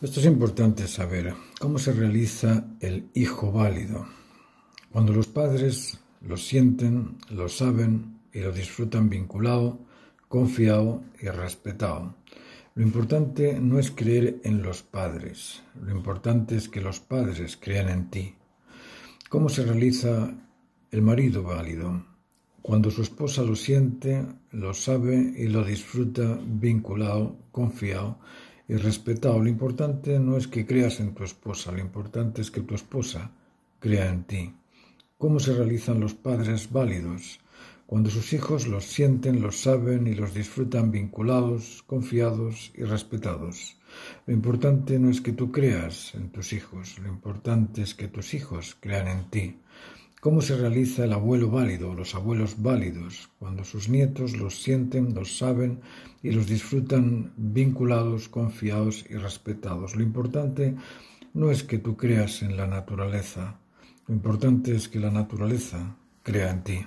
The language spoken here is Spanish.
Esto es importante saber cómo se realiza el hijo válido. Cuando los padres lo sienten, lo saben y lo disfrutan vinculado, confiado y respetado. Lo importante no es creer en los padres, lo importante es que los padres crean en ti. ¿Cómo se realiza el marido válido? Cuando su esposa lo siente, lo sabe y lo disfruta vinculado, confiado y respetado. Lo importante no es que creas en tu esposa, lo importante es que tu esposa crea en ti. ¿Cómo se realizan los padres válidos? Cuando sus hijos los sienten, los saben y los disfrutan vinculados, confiados y respetados. Lo importante no es que tú creas en tus hijos, lo importante es que tus hijos crean en ti cómo se realiza el abuelo válido los abuelos válidos, cuando sus nietos los sienten, los saben y los disfrutan vinculados, confiados y respetados. Lo importante no es que tú creas en la naturaleza, lo importante es que la naturaleza crea en ti.